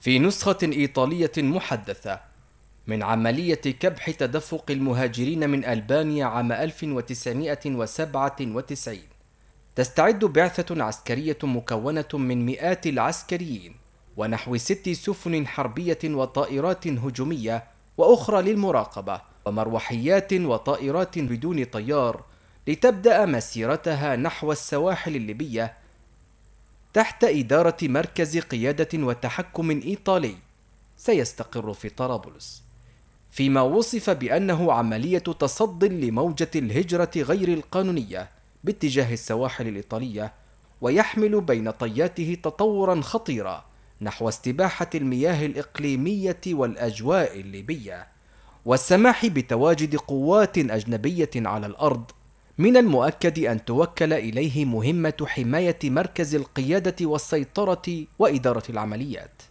في نسخة إيطالية محدثة من عملية كبح تدفق المهاجرين من ألبانيا عام 1997 تستعد بعثة عسكرية مكونة من مئات العسكريين ونحو ست سفن حربية وطائرات هجومية وأخرى للمراقبة ومروحيات وطائرات بدون طيار لتبدأ مسيرتها نحو السواحل الليبية تحت إدارة مركز قيادة وتحكم إيطالي سيستقر في طرابلس فيما وصف بأنه عملية تصد لموجة الهجرة غير القانونية باتجاه السواحل الإيطالية ويحمل بين طياته تطورا خطيرا نحو استباحة المياه الإقليمية والأجواء الليبية والسماح بتواجد قوات أجنبية على الأرض من المؤكد أن توكل إليه مهمة حماية مركز القيادة والسيطرة وإدارة العمليات.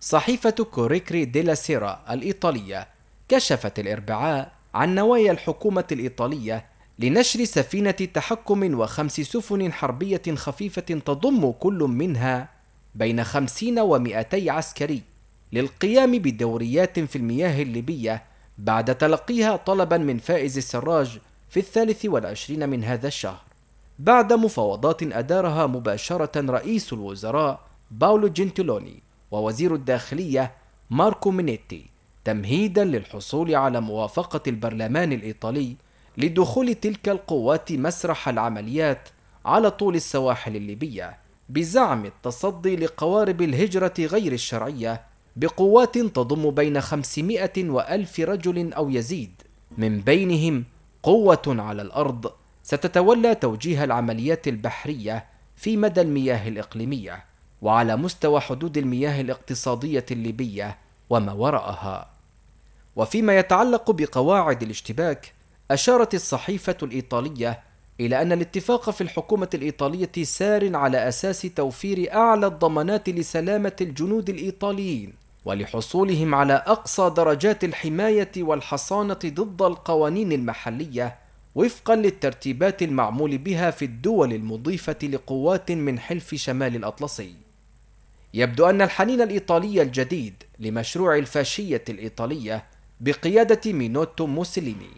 صحيفة كوريكري ديلا سيرا الإيطالية كشفت الإربعاء عن نوايا الحكومة الإيطالية لنشر سفينة تحكم وخمس سفن حربية خفيفة تضم كل منها بين 50 و 200 عسكري للقيام بدوريات في المياه الليبية بعد تلقيها طلبا من فائز السراج في الثالث والعشرين من هذا الشهر بعد مفاوضات أدارها مباشرة رئيس الوزراء باولو جنتلوني ووزير الداخلية ماركو مينيتي تمهيدا للحصول على موافقة البرلمان الإيطالي لدخول تلك القوات مسرح العمليات على طول السواحل الليبية بزعم التصدي لقوارب الهجرة غير الشرعية بقوات تضم بين 500 وألف رجل أو يزيد من بينهم قوة على الأرض ستتولى توجيه العمليات البحرية في مدى المياه الإقليمية وعلى مستوى حدود المياه الاقتصادية الليبية وما وراءها. وفيما يتعلق بقواعد الاشتباك، أشارت الصحيفة الإيطالية إلى أن الاتفاق في الحكومة الإيطالية سار على أساس توفير أعلى الضمانات لسلامة الجنود الإيطاليين ولحصولهم على أقصى درجات الحماية والحصانة ضد القوانين المحلية وفقا للترتيبات المعمول بها في الدول المضيفة لقوات من حلف شمال الأطلسي. يبدو أن الحنين الإيطالي الجديد لمشروع الفاشية الإيطالية بقيادة مينوتو موسوليني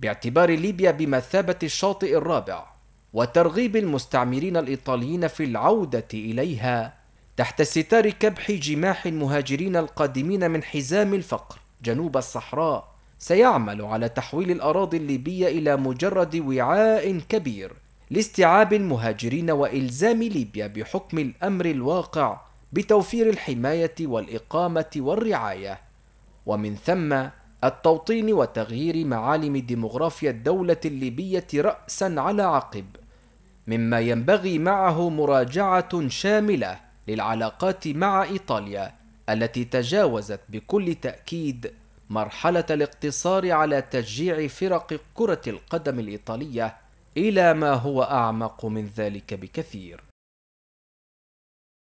باعتبار ليبيا بمثابة الشاطئ الرابع وترغيب المستعمرين الإيطاليين في العودة إليها تحت ستار كبح جماح المهاجرين القادمين من حزام الفقر جنوب الصحراء سيعمل على تحويل الأراضي الليبية إلى مجرد وعاء كبير لاستيعاب المهاجرين وإلزام ليبيا بحكم الأمر الواقع بتوفير الحماية والإقامة والرعاية ومن ثم التوطين وتغيير معالم ديموغرافيا الدولة الليبية رأسا على عقب مما ينبغي معه مراجعة شاملة للعلاقات مع إيطاليا التي تجاوزت بكل تأكيد مرحلة الاقتصار على تشجيع فرق كرة القدم الإيطالية إلى ما هو أعمق من ذلك بكثير